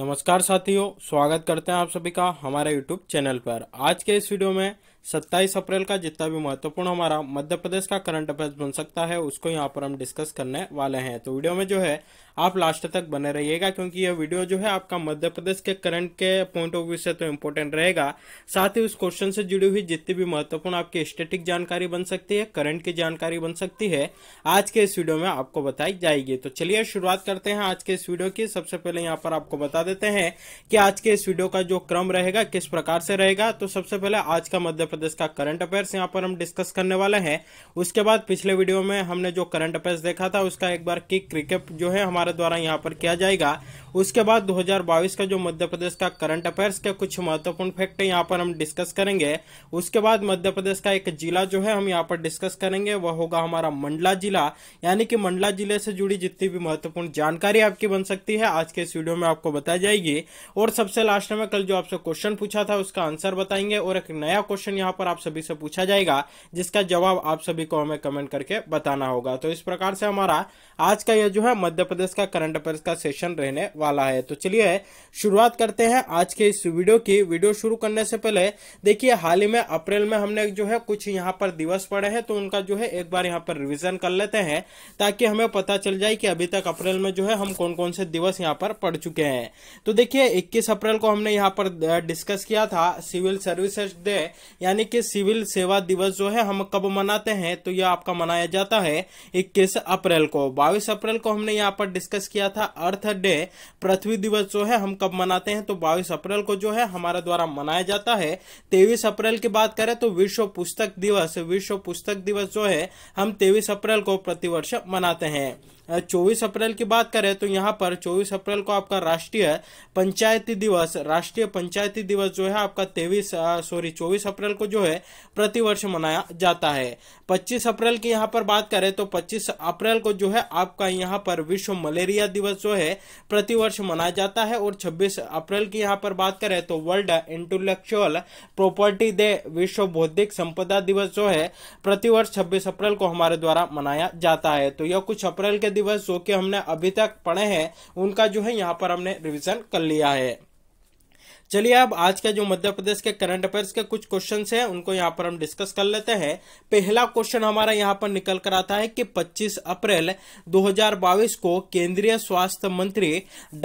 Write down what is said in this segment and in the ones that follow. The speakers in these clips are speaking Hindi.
नमस्कार साथियों स्वागत करते हैं आप सभी का हमारे यूट्यूब चैनल पर आज के इस वीडियो में सत्ताईस अप्रैल का जितना भी महत्वपूर्ण हमारा मध्य प्रदेश का करंट अफेयर्स बन सकता है उसको यहाँ पर हम डिस्कस करने वाले हैं तो वीडियो में जो है आप लास्ट तक बने रहिएगा क्योंकि यह वीडियो जो है आपका मध्य प्रदेश के करंट के पॉइंट ऑफ व्यू से तो इम्पोर्टेंट रहेगा साथ ही उस क्वेश्चन से जुड़ी हुई जितनी भी महत्वपूर्ण आपकी स्टेटिक जानकारी बन सकती है करंट की जानकारी बन सकती है आज के इस वीडियो में आपको बताई जाएगी तो चलिए शुरुआत करते हैं आज के इस वीडियो की सबसे पहले यहाँ पर आपको बता देते हैं कि आज के इस वीडियो का जो क्रम रहेगा किस प्रकार से रहेगा तो सबसे पहले आज का मध्य प्रदेश का करंट अफेयर्स यहाँ पर हम डिस्कस करने वाले हैं उसके बाद पिछले वीडियो में हमने जो करंट अफेयर्स देखा था उसका एक बार किक क्रिकेट जो है हमारे द्वारा यहाँ पर किया जाएगा उसके बाद 2022 का जो मध्य प्रदेश का करंट अफेयर्स के कुछ महत्वपूर्ण फैक्ट है यहाँ पर हम डिस्कस करेंगे उसके बाद मध्य प्रदेश का एक जिला जो है हम यहाँ पर डिस्कस करेंगे वह होगा हमारा मंडला जिला यानी कि मंडला जिले से जुड़ी जितनी भी महत्वपूर्ण जानकारी आपकी बन सकती है आज के इस वीडियो में आपको बताई जाएगी और सबसे लास्ट में कल जो आपसे क्वेश्चन पूछा था उसका आंसर बताएंगे और एक नया क्वेश्चन यहाँ पर आप सभी से पूछा जाएगा जिसका जवाब आप सभी को हमें कमेंट करके बताना होगा तो इस प्रकार से हमारा आज का यह जो है मध्य प्रदेश का करंट अफेयर्स का सेशन रहने वाला है तो चलिए शुरुआत करते हैं आज के इस वीडियो की वीडियो शुरू करने से पहले देखिए हाल ही में अप्रैल में हमने जो है कुछ यहाँ पर दिवस पड़े हैं तो उनका जो है एक बार यहाँ पर रिविजन कर लेते हैं ताकि हमें पता चल जाए कि अभी तक अप्रैल में जो है हम कौन कौन से दिवस यहाँ पर पढ़ चुके हैं तो देखिये इक्कीस अप्रैल को हमने यहाँ पर डिस्कस किया था सिविल सर्विसेज डे यानी कि सिविल सेवा दिवस जो है हम कब मनाते हैं तो यह आपका मनाया जाता है इक्कीस अप्रैल को बाईस अप्रैल को हमने यहाँ पर डिस्कस किया था अर्थ डे पृथ्वी दिवस जो है हम कब मनाते हैं तो बाईस अप्रैल को जो है हमारे द्वारा मनाया जाता है तेईस अप्रैल की बात करें तो विश्व पुस्तक दिवस विश्व पुस्तक दिवस जो है हम तेईस अप्रैल को प्रतिवर्ष मनाते हैं चौबीस अप्रैल की बात करें तो यहाँ पर चौबीस अप्रैल को आपका राष्ट्रीय पंचायती दिवस राष्ट्रीय पंचायती दिवस जो है आपका तेईस सॉरी चौबीस अप्रैल को जो है प्रतिवर्ष मनाया जाता है पच्चीस अप्रैल की यहाँ पर बात करें तो पच्चीस अप्रैल को जो है आपका यहाँ पर विश्व मलेरिया दिवस जो है प्रतिवर्ष मनाया जाता है और छब्बीस अप्रैल की यहाँ पर बात करें तो वर्ल्ड इंटेलेक्चुअल प्रॉपर्टी डे विश्व बौद्धिक संपदा दिवस जो है प्रतिवर्ष छब्बीस अप्रैल को हमारे द्वारा मनाया जाता है तो यह कुछ अप्रैल के दिवस जो कि हमने अभी तक पढ़े हैं उनका जो है यहाँ पर हमने रिविजन कर लिया है चलिए अब आज का जो मध्य प्रदेश के करंट अफेयर्स के कुछ क्वेश्चन है उनको यहाँ पर हम डिस्कस कर लेते हैं पहला क्वेश्चन हमारा यहाँ पर निकल कर आता है कि 25 अप्रैल 2022 को केंद्रीय स्वास्थ्य मंत्री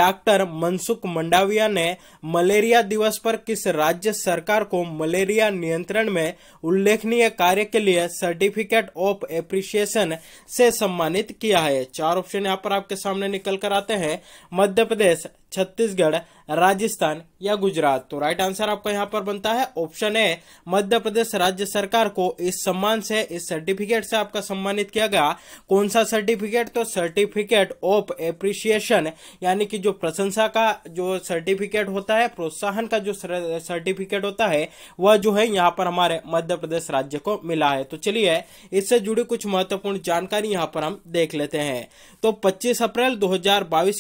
डॉक्टर मनसुख मंडाविया ने मलेरिया दिवस पर किस राज्य सरकार को मलेरिया नियंत्रण में उल्लेखनीय कार्य के लिए सर्टिफिकेट ऑफ एप्रिसिएशन से सम्मानित किया है चार ऑप्शन यहाँ पर आपके सामने निकल कर आते हैं मध्य प्रदेश छत्तीसगढ़ राजस्थान या गुजरात तो राइट आंसर आपका यहाँ पर बनता है ऑप्शन ए मध्य प्रदेश राज्य सरकार को इस सम्मान से इस सर्टिफिकेट से आपका सम्मानित किया गया कौन सा सर्टिफिकेट तो सर्टिफिकेट ऑफ एप्रिसिएशन यानी कि जो प्रशंसा का जो सर्टिफिकेट होता है प्रोत्साहन का जो सर्टिफिकेट होता है वह जो है यहाँ पर हमारे मध्य प्रदेश राज्य को मिला है तो चलिए इससे जुड़ी कुछ महत्वपूर्ण जानकारी यहाँ पर हम देख लेते हैं तो पच्चीस अप्रैल दो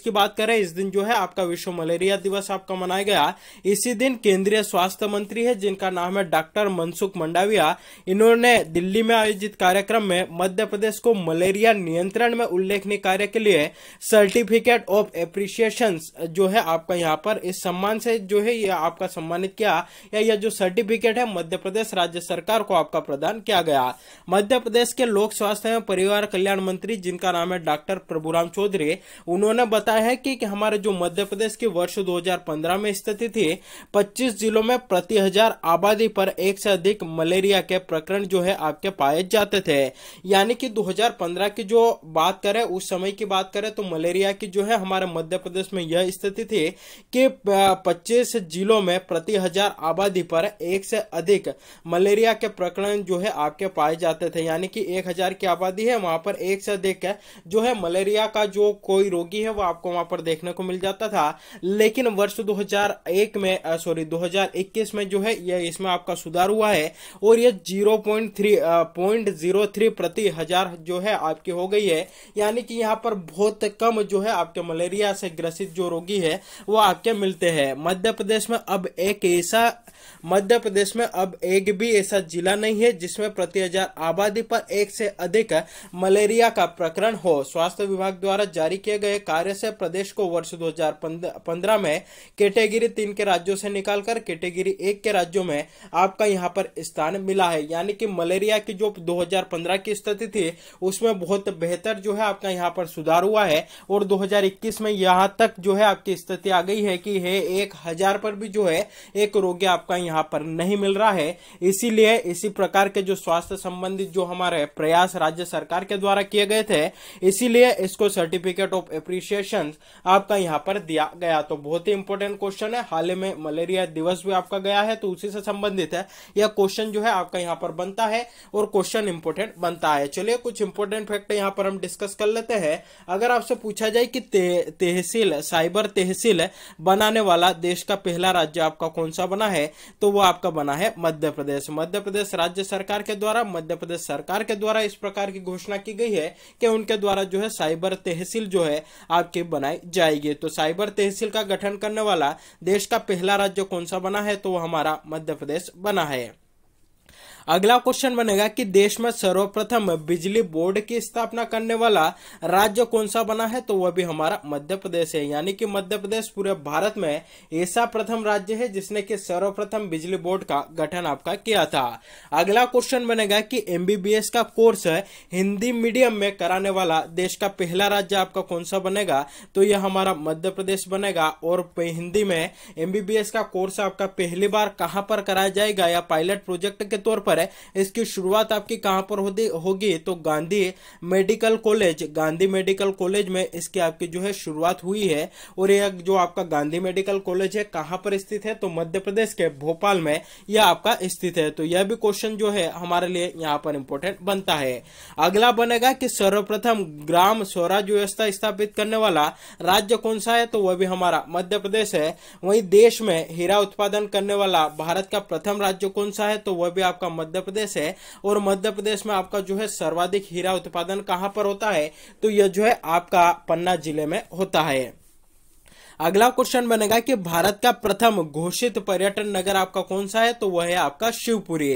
की बात करें इस दिन जो है आप आपका विश्व मलेरिया दिवस आपका मनाया गया इसी दिन केंद्रीय स्वास्थ्य मंत्री है जिनका नाम है डॉक्टर मनसुख मंडाविया इन्होंने दिल्ली में आयोजित कार्यक्रम में मध्य प्रदेश को मलेरिया नियंत्रण में उल्लेखनीय कार्य के लिए सर्टिफिकेट ऑफ एप्रिसिएशन जो है आपका यहाँ पर इस सम्मान से जो है ये आपका सम्मानित किया या यह जो सर्टिफिकेट है मध्य प्रदेश राज्य सरकार को आपका प्रदान किया गया मध्य प्रदेश के लोक स्वास्थ्य एवं परिवार कल्याण मंत्री जिनका नाम है डॉक्टर प्रभुराम चौधरी उन्होंने बताया है कि, कि हमारे जो मध्य प्रदेश के वर्ष 2015 में स्थिति थी 25 जिलों में प्रति हजार आबादी पर एक से अधिक मलेरिया के प्रकरण जो है आपके पाए जाते थे यानी कि 2015 की जो बात करें उस समय की बात करें तो मलेरिया की जो है हमारे मध्य प्रदेश में यह स्थिति थी कि 25 जिलों में प्रति हजार आबादी पर एक से अधिक मलेरिया के प्रकरण जो है आपके पाए जाते थे यानी कि एक हजार की आबादी है वहां पर एक से अधिक जो है मलेरिया का जो कोई रोगी है वो आपको वहां पर देखने को मिल जाता था था लेकिन वर्ष 2001 में सॉरी 2021 में जो है यह इसमें आपका सुधार हुआ है और यह 0.3 पॉइंट प्रति हजार जो है आपकी हो गई है यानी कि यहाँ पर बहुत कम जो है आपके मलेरिया से ग्रसित जो रोगी है वो आपके मिलते हैं मध्य प्रदेश में अब एक ऐसा मध्य प्रदेश में अब एक भी ऐसा जिला नहीं है जिसमें प्रति हजार आबादी पर एक से अधिक मलेरिया का प्रकरण हो स्वास्थ्य विभाग द्वारा जारी किए गए कार्य से प्रदेश को वर्ष पंद्रह में कैटेगरी तीन के राज्यों से निकालकर कैटेगरी एक के राज्यों में आपका यहाँ पर स्थान मिला है यानी कि मलेरिया की जो 2015 की स्थिति थी उसमें बहुत बेहतर जो है आपका यहाँ पर सुधार हुआ है और 2021 में यहाँ तक जो है आपकी स्थिति आ गई है कि है एक हजार पर भी जो है एक रोगी आपका यहाँ पर नहीं मिल रहा है इसीलिए इसी प्रकार के जो स्वास्थ्य संबंधित जो हमारे प्रयास राज्य सरकार के द्वारा किए गए थे इसीलिए इसको सर्टिफिकेट ऑफ एप्रिसिएशन आपका यहाँ पर दिया दिया गया तो बहुत ही इंपॉर्टेंट क्वेश्चन है हाल ही में मलेरिया दिवस भी आपका गया है तो उसी से संबंधित है यह क्वेश्चन जो है आपका यहाँ पर बनता है और क्वेश्चन इंपोर्टेंट बनता है चलिए कुछ इंपोर्टेंट फैक्ट यहाँ पर हम डिस्कस कर लेते हैं अगर आपसे पूछा जाए कि तहसील साइबर तहसील बनाने वाला देश का पहला राज्य आपका कौन सा बना है तो वो आपका बना है मध्य प्रदेश मध्य प्रदेश राज्य सरकार के द्वारा मध्य प्रदेश सरकार के द्वारा इस प्रकार की घोषणा की गई है कि उनके द्वारा जो है साइबर तहसील जो है आपकी बनाई जाएगी तो साइबर पर तहसील का गठन करने वाला देश का पहला राज्य कौन सा बना है तो हमारा मध्य प्रदेश बना है अगला क्वेश्चन बनेगा कि देश में सर्वप्रथम बिजली बोर्ड की स्थापना करने वाला राज्य कौन सा बना है तो वह भी हमारा मध्य प्रदेश है यानी कि मध्य प्रदेश पूरे भारत में ऐसा प्रथम राज्य है जिसने की सर्वप्रथम बिजली बोर्ड का गठन आपका किया था अगला क्वेश्चन बनेगा की एमबीबीएस का कोर्स हिंदी मीडियम में कराने वाला देश का पहला राज्य आपका कौन सा बनेगा तो यह हमारा मध्य प्रदेश बनेगा और हिंदी में एमबीबीएस का कोर्स आपका पहली बार कहां पर कराया जाएगा या पायलट प्रोजेक्ट के तौर पर पर है इसकी शुरुआत आपकी कहाँ पर होगी होगी तो Gandhi medical college Gandhi medical college में इसकी आपकी जो है शुरुआत हुई है और यह जो आपका गांधी मेडिकल कॉलेज है कहाँ पर स्थित है तो मध्य प्रदेश के भोपाल में यह आपका स्थित है तो यह भी क्वेश्चन जो है हमारे लिए यहाँ पर इम्पोर्टेंट बनता है अगला बनेगा कि सर्वप्रथम ग्राम स्वराज व्यवस्था स्थापित करने वाला राज्य कौन सा है तो वह भी हमारा मध्य प्रदेश है वहीं देश में हीरा उत्पादन करने वाला भारत का प्रथम राज्य कौन सा है तो वह भी आपका मध्य प्रदेश है और मध्य प्रदेश में आपका जो है सर्वाधिक हीरा उत्पादन कहाँ पर होता है तो यह जो है आपका पन्ना जिले में होता है अगला क्वेश्चन बनेगा कि भारत का प्रथम घोषित पर्यटन नगर आपका कौन सा है तो वह है आपका शिवपुरी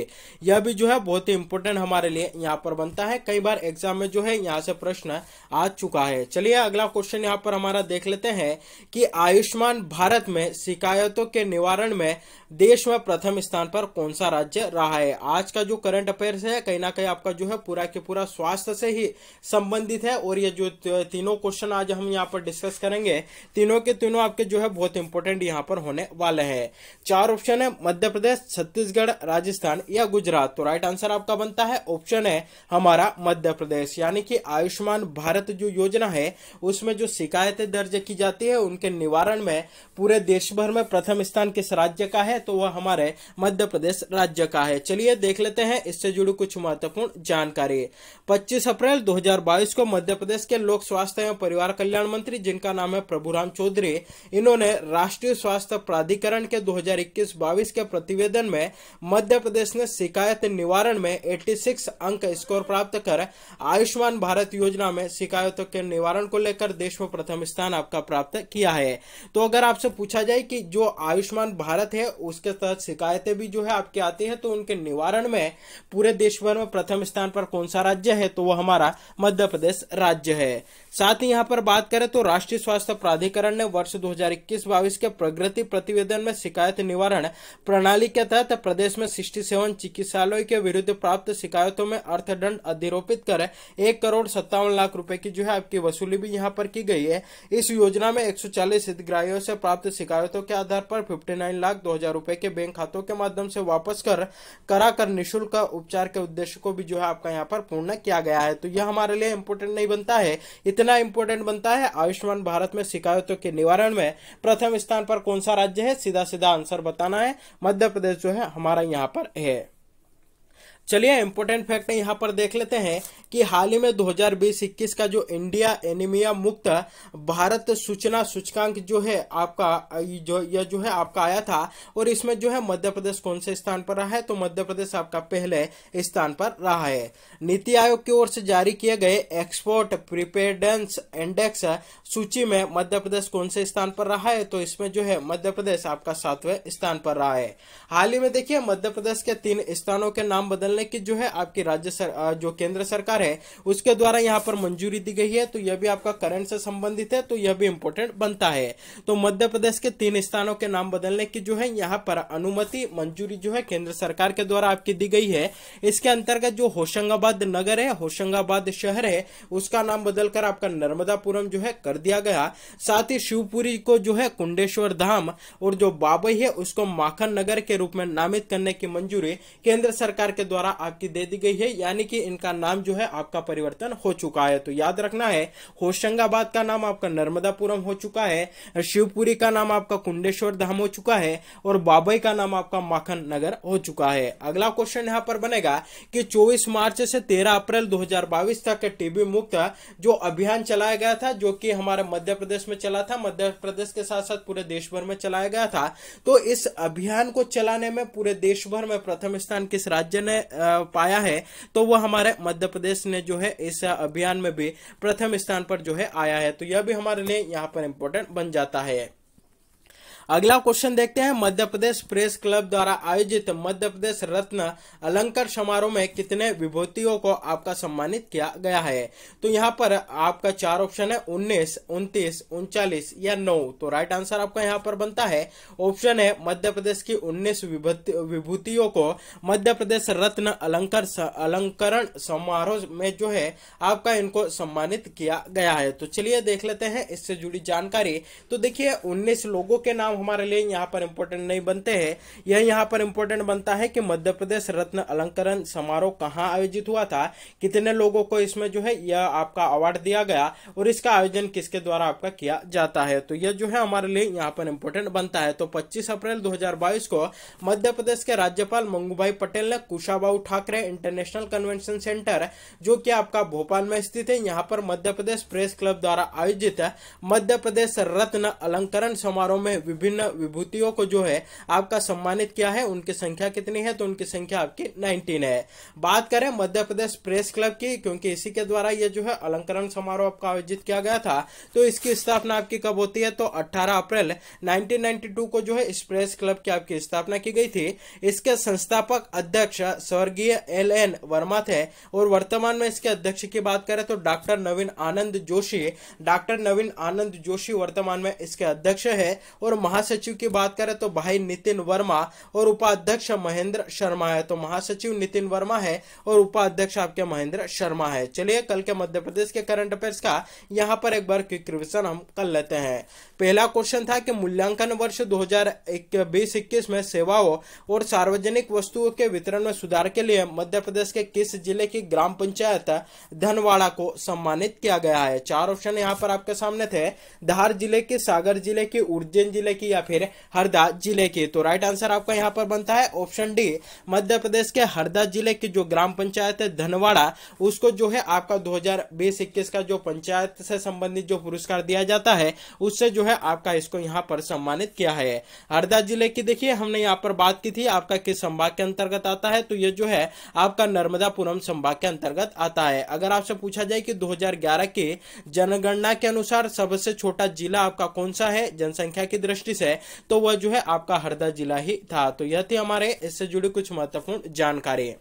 यह भी जो है बहुत ही इंपॉर्टेंट हमारे लिए यहाँ पर बनता है कई बार एग्जाम में जो है यहाँ से प्रश्न आ चुका है चलिए अगला क्वेश्चन यहाँ पर हमारा देख लेते हैं कि आयुष्मान भारत में शिकायतों के निवारण में देश में प्रथम स्थान पर कौन सा राज्य रहा है आज का जो करंट अफेयर्स है कहीं ना कहीं आपका जो है पूरा के पूरा स्वास्थ्य से ही संबंधित है और ये जो तीनों क्वेश्चन आज हम यहाँ पर डिस्कस करेंगे तीनों के तीनों तीनों आपके जो है बहुत इंपॉर्टेंट यहाँ पर होने वाले हैं चार ऑप्शन है मध्य प्रदेश छत्तीसगढ़ राजस्थान या गुजरात तो राइट आंसर आपका बनता है ऑप्शन है हमारा मध्य प्रदेश यानी कि आयुष्मान भारत जो योजना है उसमें जो शिकायतें दर्ज की जाती है उनके निवारण में पूरे देश भर में प्रथम स्थान किस राज्य का है तो वह हमारे मध्य प्रदेश राज्य का है चलिए देख लेते हैं इससे जुड़ी कुछ महत्वपूर्ण जानकारी पच्चीस अप्रैल 2022 को मध्य प्रदेश के लोक स्वास्थ्य एवं परिवार कल्याण मंत्री जिनका नाम है प्रभुराम चौधरी इन्होंने राष्ट्रीय स्वास्थ्य प्राधिकरण के 2021-22 के प्रतिवेदन में मध्य प्रदेश ने शिकायत निवारण में 86 अंक स्कोर प्राप्त कर आयुष्मान भारत योजना में शिकायतों के निवारण को लेकर देश में प्रथम स्थान आपका प्राप्त किया है तो अगर आपसे पूछा जाए कि जो आयुष्मान भारत है उसके तहत शिकायतें भी जो है आपके आती है तो उनके निवारण में पूरे देश भर में प्रथम स्थान पर कौन सा राज्य है तो वो हमारा मध्य प्रदेश राज्य है साथ ही यहाँ पर बात करें तो राष्ट्रीय स्वास्थ्य प्राधिकरण ने वर्ष वर्ष 2021-22 के प्रगति प्रतिवेदन में शिकायत निवारण प्रणाली के तहत प्रदेश में सिक्सटी सेवन चिकित्सालय के विरुद्ध प्राप्त शिकायतों में अर्थदंड अधिरोपित कर एक करोड़ सत्तावन लाख रुपए की जो है आपकी वसूली भी यहाँ पर की गई है इस योजना में चालीस हितग्राहियों से प्राप्त शिकायतों के आधार पर नाइन लाख हजार रुपए के बैंक खातों के माध्यम से वापस कर करा कर निःशुल्क उपचार के उद्देश्य को भी जो है आपका यहाँ पर पूर्ण किया गया है तो यह हमारे लिए इम्पोर्टेंट नहीं बनता है इतना इम्पोर्टेंट बनता है आयुष्मान भारत में शिकायतों के निवारण उदाहरण में प्रथम स्थान पर कौन सा राज्य है सीधा सीधा आंसर बताना है मध्य प्रदेश जो है हमारा यहाँ पर है चलिए इम्पोर्टेंट फैक्ट यहाँ पर देख लेते हैं कि हाल ही में 2020-21 का जो इंडिया एनीमिया मुक्त भारत सूचना सूचकांक जो है आपका जो यह जो है आपका आया था और इसमें जो है मध्य प्रदेश कौन से स्थान पर रहा है तो मध्य प्रदेश आपका पहले स्थान पर रहा है नीति आयोग की ओर से जारी किए गए एक्सपोर्ट प्रिपेडेंस इंडेक्स सूची में मध्य प्रदेश कौन से स्थान पर रहा है तो इसमें जो है मध्य प्रदेश आपका सातवें स्थान पर रहा है हाल ही में देखिए मध्य प्रदेश के तीन स्थानों के नाम बदलने लेके जो है आपकी राज्य सर जो केंद्र सरकार है उसके द्वारा यहाँ पर मंजूरी दी गई है तो यह भी आपका करंट से संबंधित है तो यह भी इंपोर्टेंट बनता है तो मध्य प्रदेश के तीन स्थानों के नाम बदलने की जो है यहाँ पर अनुमति मंजूरी जो है केंद्र सरकार के द्वारा आपकी दी गई है इसके अंतर्गत जो होशंगाबाद नगर है होशंगाबाद शहर है उसका नाम बदलकर आपका नर्मदापुरम जो है कर दिया गया साथ ही शिवपुरी को जो है कुंडेश्वर धाम और जो बाबई है उसको माखन नगर के रूप में नामित करने की मंजूरी केंद्र सरकार के द्वारा द्वारा आपकी दे दी गई है यानी कि इनका नाम जो है आपका परिवर्तन हो चुका है तो याद रखना है होशंगाबाद का नाम आपका नर्मदापुरम हो चुका है शिवपुरी का नाम आपका कुंडेश्वर धाम हो चुका है और बाबई का नाम आपका माखन नगर हो चुका है अगला क्वेश्चन यहाँ पर बनेगा कि 24 मार्च से 13 अप्रैल 2022 तक टीबी मुक्त जो अभियान चलाया गया था जो कि हमारे मध्य प्रदेश में चला था मध्य प्रदेश के साथ साथ पूरे देश भर में चलाया गया था तो इस अभियान को चलाने में पूरे देश भर में प्रथम स्थान किस राज्य ने पाया है तो वह हमारे मध्य प्रदेश ने जो है इस अभियान में भी प्रथम स्थान पर जो है आया है तो यह भी हमारे लिए यहाँ पर इम्पोर्टेंट बन जाता है अगला क्वेश्चन देखते हैं मध्य प्रदेश प्रेस क्लब द्वारा आयोजित मध्य प्रदेश रत्न अलंकार समारोह में कितने विभूतियों को आपका सम्मानित किया गया है तो यहाँ पर आपका चार ऑप्शन है उन्नीस उन्तीस उनचालीस या नौ तो राइट आंसर आपका यहाँ पर बनता है ऑप्शन है मध्य प्रदेश की उन्नीस विभूतियों को मध्य प्रदेश रत्न अलंकार अलंकरण समारोह में जो है आपका इनको सम्मानित किया गया है तो चलिए देख लेते हैं इससे जुड़ी जानकारी तो देखिए उन्नीस लोगों के नाम नाम हमारे लिए यहाँ पर इम्पोर्टेंट नहीं बनते हैं यह यहाँ पर इम्पोर्टेंट बनता है कि मध्य प्रदेश रत्न अलंकरण समारोह कहाँ आयोजित हुआ था कितने लोगों को इसमें जो है यह आपका अवार्ड दिया गया और इसका आयोजन किसके द्वारा आपका किया जाता है तो यह जो है हमारे लिए यहाँ पर इम्पोर्टेंट बनता है तो पच्चीस अप्रैल दो को मध्य प्रदेश के राज्यपाल मंगूभाई पटेल ने Kushabhau Thakre international convention centre जो कि आपका भोपाल में स्थित है यहाँ पर मध्य प्रदेश प्रेस क्लब द्वारा आयोजित मध्य प्रदेश रत्न अलंकरण समारोह में विभिन्न विभूतियों को जो है आपका सम्मानित किया है उनकी संख्या कितनी है तो उनकी संख्या आपकी नाइनटीन है बात करें मध्य प्रदेश प्रेस क्लब की क्योंकि इसी के द्वारा यह जो है अलंकरण समारोह आपका आयोजित किया गया था तो इसकी स्थापना आपकी कब होती है तो अट्ठारह अप्रैल नाइनटीन को जो है इस प्रेस क्लब की आपकी स्थापना की गई थी इसके संस्थापक अध्यक्ष स्वर्गीय एल एन वर्मा थे और वर्तमान में इसके अध्यक्ष की बात करें तो डॉक्टर नवीन आनंद जोशी डॉक्टर नवीन आनंद जोशी वर्तमान में इसके अध्यक्ष है और महासचिव की बात करें तो भाई नितिन वर्मा और उपाध्यक्ष महेंद्र शर्मा है तो महासचिव नितिन वर्मा है और उपाध्यक्ष आपके महेंद्र शर्मा है चलिए कल के मध्य प्रदेश के करंट अफेयर्स का यहाँ पर एक बार क्विक रिविजन हम कर लेते हैं पहला क्वेश्चन था कि मूल्यांकन वर्ष दो हजार इक्कीस में सेवाओं और सार्वजनिक वस्तुओं के वितरण में सुधार के लिए मध्य प्रदेश के किस जिले की ग्राम पंचायत धनवाड़ा को सम्मानित किया गया है चार ऑप्शन यहाँ पर आपके सामने थे धार जिले के सागर जिले के उज्जैन जिले की या फिर हरदा जिले की तो राइट आंसर आपका यहाँ पर बनता है ऑप्शन डी मध्य प्रदेश के हरदा जिले की जो ग्राम पंचायत है धनवाड़ा उसको जो है आपका दो हजार का जो पंचायत से संबंधित जो पुरस्कार दिया जाता है उससे जो है आपका इसको यहाँ पर सम्मानित किया है हरदा जिले की देखिए हमने यहाँ पर बात की थी आपका किस संभाग के अंतर्गत आता है तो ये जो है आपका नर्मदापुरम संभाग के अंतर्गत आता है अगर आपसे पूछा जाए कि 2011 के जनगणना के अनुसार सबसे छोटा जिला आपका कौन सा है जनसंख्या की दृष्टि छत्तीस है तो वह जो है आपका हरदा जिला ही था तो यह थी हमारे इससे जुड़ी कुछ महत्वपूर्ण जानकारी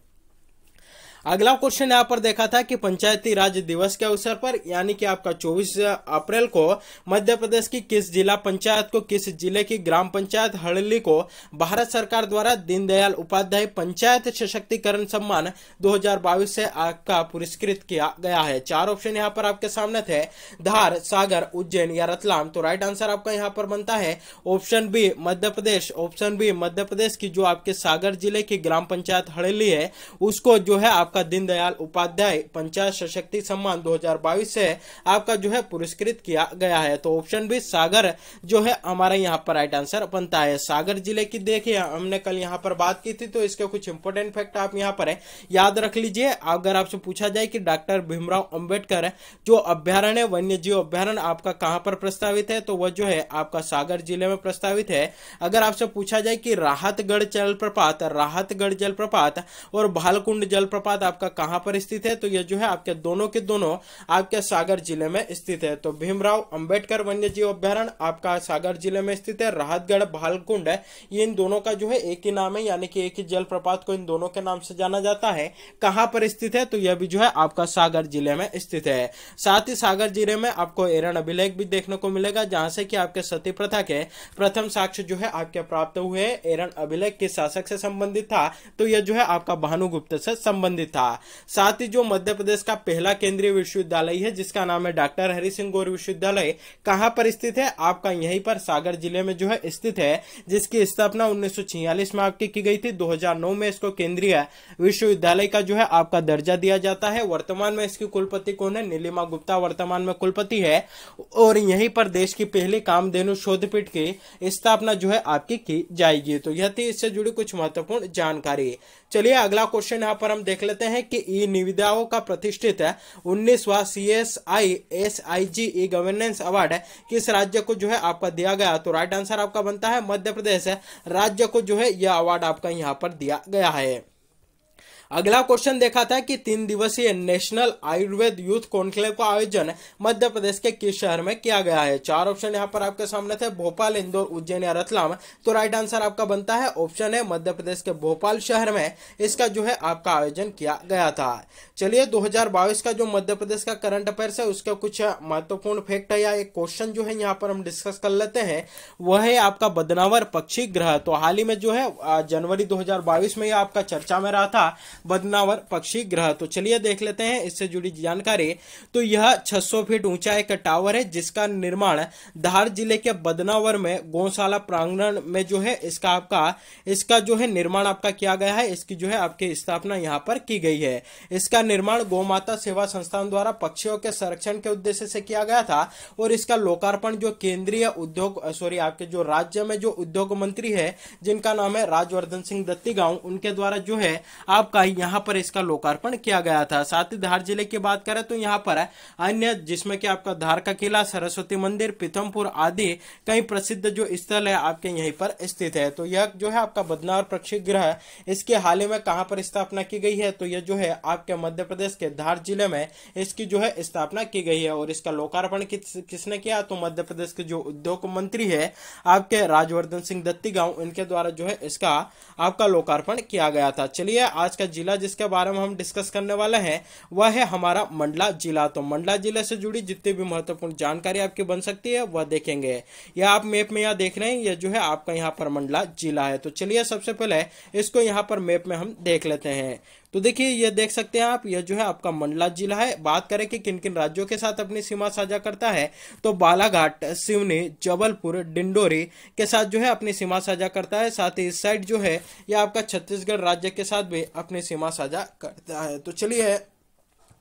अगला क्वेश्चन यहाँ पर देखा था कि पंचायती राज दिवस के अवसर पर यानी कि आपका 24 अप्रैल को मध्य प्रदेश की किस जिला पंचायत को किस जिले की ग्राम पंचायत हड़ली को भारत सरकार द्वारा दीनदयाल उपाध्याय पंचायत सशक्तिकरण सम्मान 2022 से आपका पुरस्कृत किया गया है चार ऑप्शन यहाँ पर आपके सामने थे धार सागर उज्जैन या रतलाम तो राइट आंसर आपका यहाँ पर बनता है option B Madhya Pradesh option B Madhya Pradesh की जो आपके सागर जिले की ग्राम पंचायत हड़ेली है उसको जो है आप आपका दीनदयाल उपाध्याय पंचायत सशक्ति सम्मान 2022 से आपका जो है पुरस्कृत किया गया है तो ऑप्शन बी सागर जो है हमारा यहाँ पर राइट आंसर बनता है सागर जिले की देखिए हमने कल यहाँ पर बात की थी तो इसके कुछ इंपोर्टेंट फैक्ट आप यहाँ पर है याद रख लीजिए अगर आपसे पूछा जाए कि डॉक्टर भीमराव अम्बेडकर जो अभ्यारण्य वन्य जीव अभ्यारण आपका कहाँ पर प्रस्तावित है तो वह जो है आपका सागर जिले में प्रस्तावित है अगर आपसे पूछा जाए कि राहतगढ़ जलप्रपात राहतगढ़ जलप्रपात और भालकुंड जलप्रपात परिषद आपका कहां पर स्थित है तो यह जो है आपके दोनों के दोनों आपके सागर जिले में स्थित है तो भीमराव अंबेडकर वन्य जीव अभ्यारण आपका सागर जिले में स्थित है राहतगढ़ भालकुंड ये इन दोनों का जो है एक ही नाम है यानी कि एक ही जलप्रपात को इन दोनों के नाम से जाना जाता है कहां पर स्थित है तो यह भी जो है आपका सागर जिले में स्थित है साथ ही सागर जिले में आपको एरन अभिलेख भी देखने को मिलेगा जहां से कि आपके सती प्रथा के प्रथम साक्ष्य जो है आपके प्राप्त हुए एरन अभिलेख किस शासक से संबंधित था तो यह जो है आपका भानुगुप्त से संबंधित था साथ ही जो मध्य प्रदेश का पहला केंद्रीय विश्वविद्यालय है जिसका नाम है डॉक्टर हरि सिंह गौर विश्वविद्यालय कहाँ पर स्थित है आपका यही पर सागर जिले में जो है स्थित है जिसकी स्थापना उन्नीस में आपकी की गई थी दो में इसको केंद्रीय विश्वविद्यालय का जो है आपका दर्जा दिया जाता है वर्तमान में इसकी कुलपति कौन है नीलिमा गुप्ता वर्तमान में कुलपति है और यहीं पर देश की पहली कामधेनु शोधपीठ की स्थापना जो है आपकी की जाएगी तो यह थी इससे जुड़ी कुछ महत्वपूर्ण जानकारी चलिए अगला क्वेश्चन यहाँ पर हम देख लेते कहते हैं कि ई निविदाओं का प्रतिष्ठित है उन्नीसवा C S I S I G E governance award है किस राज्य को जो है आपका दिया गया तो राइट आंसर आपका बनता है मध्य प्रदेश है राज्य को जो है यह अवार्ड आपका यहाँ पर दिया गया है अगला क्वेश्चन देखा था कि तीन दिवसीय नेशनल आयुर्वेद यूथ कॉन्क्लेव का आयोजन मध्य प्रदेश के किस शहर में किया गया है चार ऑप्शन यहाँ पर आपके सामने थे भोपाल इंदौर उज्जैन या रतलाम तो राइट आंसर आपका बनता है ऑप्शन है मध्य प्रदेश के भोपाल शहर में इसका जो है आपका आयोजन किया गया था चलिए दो का जो मध्य प्रदेश का करंट अफेयर है उसका कुछ महत्वपूर्ण फैक्ट है या एक क्वेश्चन जो है यहाँ पर हम डिस्कस कर लेते हैं वह है आपका बदनावर पक्षी ग्रह तो हाल ही में जो है जनवरी दो में यह आपका चर्चा में रहा था बदनावर पक्षी ग्रह तो चलिए देख लेते हैं इससे जुड़ी जानकारी तो यह 600 फीट ऊंचा एक टावर है जिसका निर्माण धार जिले के बदनावर में गौशाला प्रांगण में जो है इसका आपका इसका जो है निर्माण आपका किया गया है इसकी जो है आपकी स्थापना यहाँ पर की गई है इसका निर्माण गौमाता सेवा संस्थान द्वारा पक्षियों के संरक्षण के उद्देश्य से किया गया था और इसका लोकार्पण जो केंद्रीय उद्योग सॉरी आपके जो राज्य में जो उद्योग मंत्री है जिनका नाम है राजवर्धन सिंह दत्ती गांव उनके द्वारा जो है आपका भाई यहाँ पर इसका लोकार्पण किया गया था साथ ही धार जिले की बात करें तो यहाँ पर अन्य जिसमें कि आपका धार का किला सरस्वती मंदिर पीथमपुर आदि कई प्रसिद्ध जो स्थल है आपके यहीं पर स्थित है तो यह जो है आपका बदनावर प्रक्षिगृह इसके हाल ही में कहाँ पर स्थापना की गई है तो यह जो है आपके मध्य प्रदेश के धार जिले में इसकी जो है स्थापना की गई है और इसका लोकार्पण किसने किया तो मध्य प्रदेश के जो उद्योग मंत्री है आपके राजवर्धन सिंह दत्ती गांव इनके द्वारा जो है इसका आपका लोकार्पण किया गया था चलिए आज का जिला जिसके बारे में हम डिस्कस करने वाले हैं वह है हमारा मंडला जिला तो मंडला जिले से जुड़ी जितनी भी महत्वपूर्ण जानकारी आपकी बन सकती है वह देखेंगे या आप मैप में यहाँ देख रहे हैं यह जो है आपका यहाँ पर मंडला जिला है तो चलिए सबसे पहले इसको यहाँ पर मैप में हम देख लेते हैं तो देखिए यह देख सकते हैं आप यह जो है आपका मंडला जिला है बात करें कि किन किन राज्यों के साथ अपनी सीमा साझा करता है तो बालाघाट सिवनी जबलपुर डिंडोरी के साथ जो है अपनी सीमा साझा करता है साथ ही इस साइड जो है यह आपका छत्तीसगढ़ राज्य के साथ भी अपनी सीमा साझा करता है तो चलिए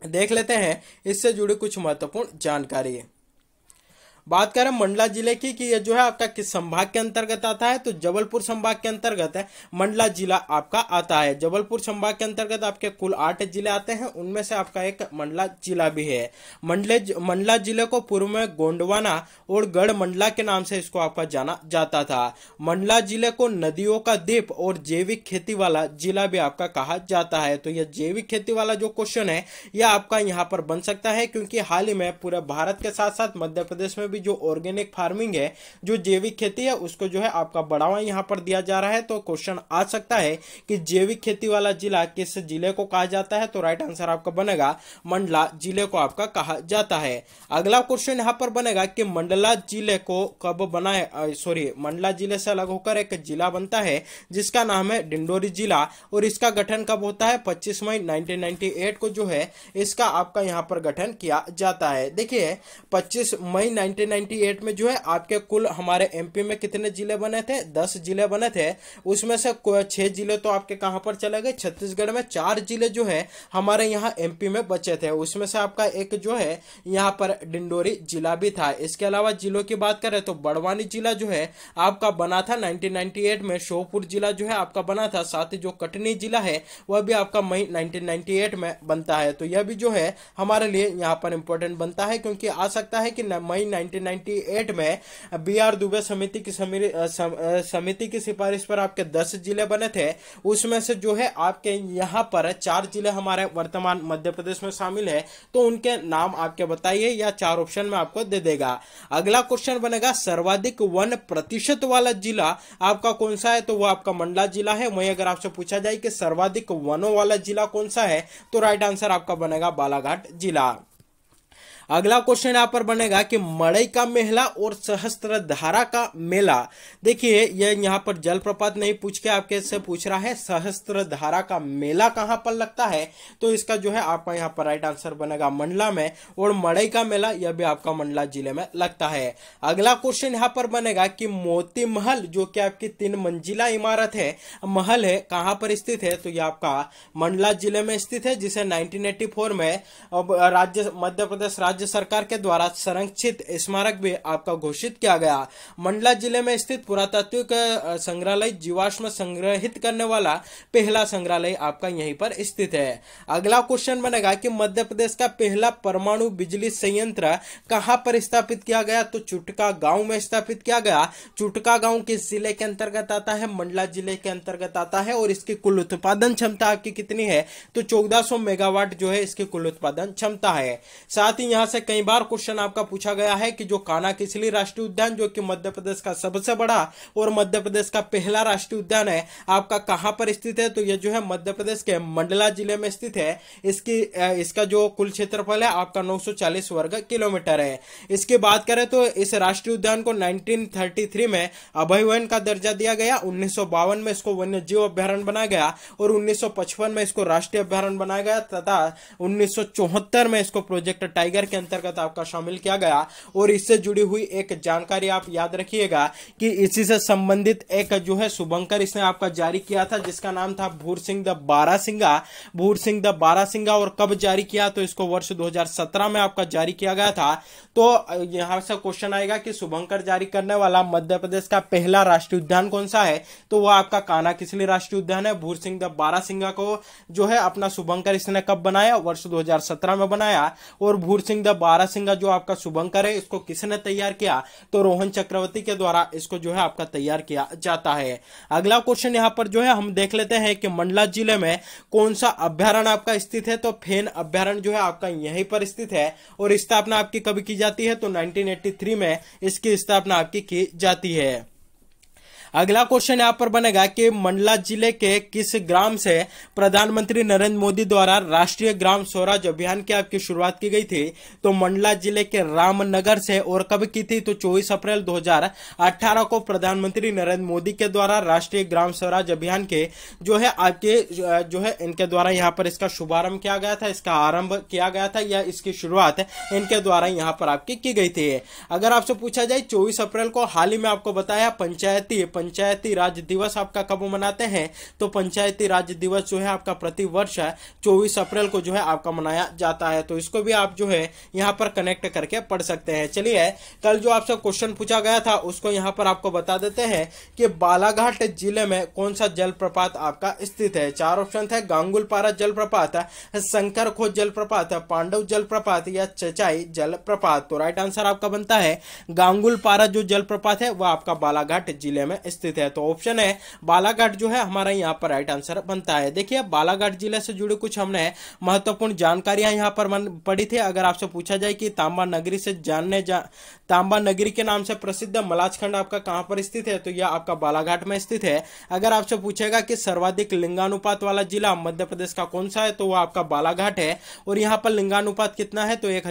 देख लेते हैं इससे जुड़ी कुछ महत्वपूर्ण जानकारी है बात करें मंडला जिले की कि ये जो है आपका किस संभाग के अंतर्गत आता है तो जबलपुर संभाग के अंतर्गत है मंडला जिला आपका आता है जबलपुर संभाग के अंतर्गत आपके कुल आठ जिले आते हैं उनमें से आपका एक मंडला जिला भी है मंडले मंडला जिले को पूर्व में गोंडवाना और गढ़ मंडला के नाम से इसको आपका जाना जाता था मंडला जिले को नदियों का द्वीप और जैविक खेती वाला जिला भी आपका कहा जाता है तो यह जैविक खेती वाला जो क्वेश्चन है यह आपका यहाँ पर बन सकता है क्योंकि हाल ही में पूरे भारत के साथ साथ मध्य प्रदेश में भी भी जो ऑर्गेनिक फार्मिंग है जो जैविक खेती है उसको जो है आपका बढ़ावा यहाँ पर दिया जा रहा है तो क्वेश्चन आ सकता है कि जैविक खेती वाला जिला किस जिले को कहा जाता है तो राइट आंसर आपका बनेगा मंडला जिले को आपका कहा जाता है अगला क्वेश्चन यहाँ पर बनेगा कि मंडला जिले को कब बना सॉरी मंडला जिले से अलग होकर एक जिला बनता है जिसका नाम है डिंडोरी जिला और इसका गठन कब होता है 25 मई 1998 को जो है इसका आपका यहाँ पर गठन किया जाता है देखिए 25 मई 1998 में जो है आपके कुल हमारे एमपी में कितने जिले बने थे दस जिले बने थे उसमें से छह जिले तो आपके कहां पर चले गए छत्तीसगढ़ में चार जिले जो है हमारे यहाँ एमपी में बचे थे उसमें से आपका एक जो है यहाँ पर डिंडोरी जिला भी था इसके अलावा जिलों की बात करें तो बड़वानी जिला जो है आपका बना था नाइनटीन में श्योपुर जिला जो है आपका बना था साथ ही जो कटनी जिला है वह भी आपका मई नाइनटीन में बनता है तो यह भी जो है हमारे लिए यहाँ पर इम्पोर्टेंट बनता है क्योंकि आ सकता है कि मई 1998 में बी आर दुबे समिति की समिति की सिफारिश पर आपके 10 जिले बने थे उसमें से जो है आपके यहाँ पर चार जिले हमारे वर्तमान मध्य प्रदेश में शामिल है तो उनके नाम आपके बताइए या चार ऑप्शन में आपको दे देगा अगला क्वेश्चन बनेगा सर्वाधिक वन प्रतिशत वाला जिला आपका कौन सा है तो वो आपका मंडला जिला है वही अगर आपसे पूछा जाए कि सर्वाधिक वनों वाला जिला कौन सा है तो राइट आंसर आपका बनेगा बालाघाट जिला अगला क्वेश्चन यहाँ पर बनेगा कि मड़ई का मेला और सहस्त्र धारा का मेला देखिए यह यहाँ पर जलप्रपात नहीं पूछ के आपके से पूछ रहा है सहस्त्र धारा का मेला कहाँ पर लगता है तो इसका जो है आपका यहाँ पर राइट आंसर बनेगा मंडला में और मड़ई का मेला यह भी आपका मंडला जिले में लगता है अगला क्वेश्चन यहाँ पर बनेगा कि मोती महल जो कि आपकी तीन मंजिला इमारत है महल है कहाँ पर स्थित है तो यह आपका मंडला जिले में स्थित है जिसे नाइनटीन में राज्य मध्य प्रदेश राज्य राज्य सरकार के द्वारा संरक्षित स्मारक भी आपका घोषित किया गया मंडला जिले में स्थित पुरातात्विक संग्रहालय जीवाश्म संग्रहित करने वाला पहला संग्रहालय आपका यही पर स्थित है अगला क्वेश्चन बनेगा की मध्य प्रदेश का पहला परमाणु बिजली संयंत्र कहाँ पर स्थापित किया गया तो चुटका गांव में स्थापित किया गया चुटका गांव किस जिले के अंतर्गत आता है मंडला जिले के अंतर्गत आता है और इसकी कुल उत्पादन क्षमता आपकी कितनी है तो चौदह मेगावाट जो है इसकी कुल उत्पादन क्षमता है साथ ही यहाँ तरह से कई बार क्वेश्चन आपका पूछा गया है कि जो काना किसली राष्ट्रीय उद्यान जो कि मध्य प्रदेश का सबसे बड़ा और मध्य प्रदेश का पहला राष्ट्रीय उद्यान है आपका कहां पर स्थित है तो यह जो है मध्य प्रदेश के मंडला जिले में स्थित है इसकी इसका जो कुल क्षेत्रफल है आपका नौ वर्ग किलोमीटर है इसकी बात करें तो इस राष्ट्रीय उद्यान को नाइनटीन में अभयवन का दर्जा दिया गया उन्नीस में इसको वन्य जीव अभ्यारण बनाया गया और उन्नीस में इसको राष्ट्रीय अभ्यारण बनाया गया तथा उन्नीस में इसको प्रोजेक्ट टाइगर के अंतर्गत आपका शामिल किया गया और इससे जुड़ी हुई एक जानकारी आप याद रखिएगा कि इसी से संबंधित एक जो है शुभंकर इसने आपका जारी किया था जिसका नाम था भूर सिंह द बारा सिंगा भूर सिंह द बारा सिंगा और कब जारी किया तो इसको वर्ष दो में आपका जारी किया गया था तो यहां से क्वेश्चन आएगा कि शुभंकर जारी करने वाला मध्य प्रदेश का पहला राष्ट्रीय उद्यान कौन सा है तो वह आपका काना किसली राष्ट्रीय उद्यान है भूर सिंह द बारा सिंगा को जो है अपना शुभंकर इसने कब बनाया वर्ष 2017 में बनाया और भूर सिंह द जो बारह सिंगा जो आपका शुभंकर है इसको किसने तैयार किया तो रोहन चक्रवर्ती के द्वारा इसको जो है आपका तैयार किया जाता है अगला क्वेश्चन यहाँ पर जो है हम देख लेते हैं कि मंडला जिले में कौन सा अभ्यारण आपका स्थित है तो फेन अभ्यारण जो है आपका यही पर स्थित है और स्थापना आपकी कभी की जाती है तो नाइनटीन में इसकी स्थापना आपकी की जाती है अगला क्वेश्चन यहाँ पर बनेगा कि मंडला जिले के किस ग्राम से प्रधानमंत्री नरेंद्र मोदी द्वारा राष्ट्रीय ग्राम स्वराज अभियान की आपकी शुरुआत की गई थी तो मंडला जिले के रामनगर से और कब की थी तो 24 अप्रैल 2018 को प्रधानमंत्री नरेंद्र मोदी के द्वारा राष्ट्रीय ग्राम स्वराज अभियान के जो है आपके जो है इनके द्वारा यहाँ पर इसका शुभारंभ किया गया था इसका आरंभ किया गया था या इसकी शुरुआत इनके द्वारा यहाँ पर आपकी की गई थी अगर आपसे पूछा जाए चौबीस अप्रैल को हाल ही में आपको बताया पंचायती पंचायती राज दिवस आपका कब मनाते हैं तो पंचायती राज दिवस जो है आपका प्रति वर्ष चौबीस अप्रैल को जो है आपका मनाया जाता है तो इसको भी आप जो है यहाँ पर कनेक्ट करके पढ़ सकते हैं चलिए कल जो आपसे क्वेश्चन पूछा गया था उसको यहाँ पर आपको बता देते हैं कि बालाघाट जिले में कौन सा जलप्रपात आपका स्थित है चार ऑप्शन है गांगुलपारा जलप्रपात शंकर खोज जलप्रपात पांडव जलप्रपात या चचाई जलप्रपात तो राइट आंसर आपका बनता है गांगुलपारा जो जलप्रपात है वह आपका बालाघाट जिले में स्थित है तो ऑप्शन है बालाघाट जो है हमारा यहाँ पर राइट आंसर बनता है देखिए बालाघाट जिले से जुड़े कुछ हमने महत्वपूर्ण जानकारियां यहाँ पर पड़ी थी अगर आपसे पूछा जाए कि तांबा नगरी से जानने जा तांबा नगरी के नाम से प्रसिद्ध मलाजखंड आपका कहाँ पर स्थित है तो यह आपका बालाघाट में स्थित है अगर आपसे पूछेगा कि सर्वाधिक लिंगानुपात वाला जिला मध्य प्रदेश का कौन सा है तो वह आपका बालाघाट है और यहाँ पर लिंगानुपात कितना है तो एक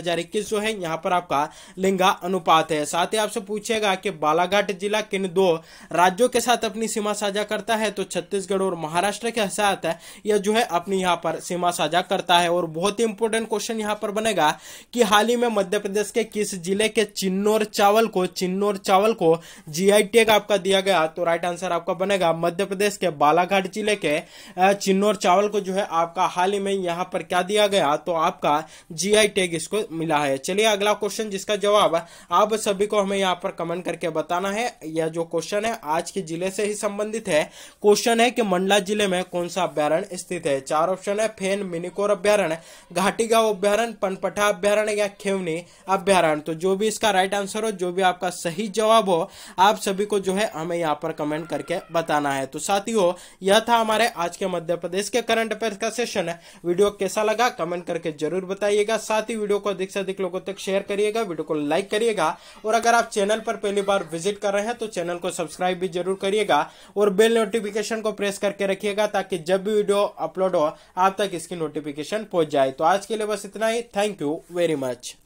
जो है यहाँ पर आपका लिंगा अनुपात है साथ ही आपसे पूछेगा कि बालाघाट जिला किन दो राज्य राज्यों के साथ अपनी सीमा साझा करता है तो छत्तीसगढ़ और महाराष्ट्र के साथ यह जो है अपनी यहाँ पर सीमा साझा करता है और बहुत ही इंपोर्टेंट क्वेश्चन यहाँ पर बनेगा कि हाल ही में मध्य प्रदेश के किस जिले के चिन्नौर चावल को चिन्नौर चावल को जी टैग आपका दिया गया तो राइट आंसर आपका बनेगा मध्य प्रदेश के बालाघाट जिले के चिन्नौर चावल को जो है आपका हाल ही में यहाँ पर क्या दिया गया तो आपका जी टैग इसको मिला है चलिए अगला क्वेश्चन जिसका जवाब आप सभी को हमें यहाँ पर कमेंट करके बताना है यह जो क्वेश्चन है आज के जिले से ही संबंधित है क्वेश्चन है कि मंडला जिले में कौन सा अभ्यारण स्थित है चार ऑप्शन है फेन मिनिकोर अभ्यारण्य घाटीगांव अभ्यारण पनपठा अभ्यारण या खेवनी अभ्यारण तो जो भी इसका राइट आंसर हो जो भी आपका सही जवाब हो आप सभी को जो है हमें यहाँ पर कमेंट करके बताना है तो साथियों यह था हमारे आज के मध्य प्रदेश के करंट अफेयर का सेशन वीडियो कैसा लगा कमेंट करके जरूर बताइएगा साथ ही वीडियो को अधिक से अधिक लोगों तक शेयर करिएगा वीडियो को लाइक करिएगा और अगर आप चैनल पर पहली बार विजिट कर रहे हैं तो चैनल को सब्सक्राइब भी भी जरूर करिएगा और बेल नोटिफिकेशन को प्रेस करके रखिएगा ताकि जब भी वीडियो अपलोड हो आप तक इसकी नोटिफिकेशन पहुंच जाए तो आज के लिए बस इतना ही थैंक यू वेरी मच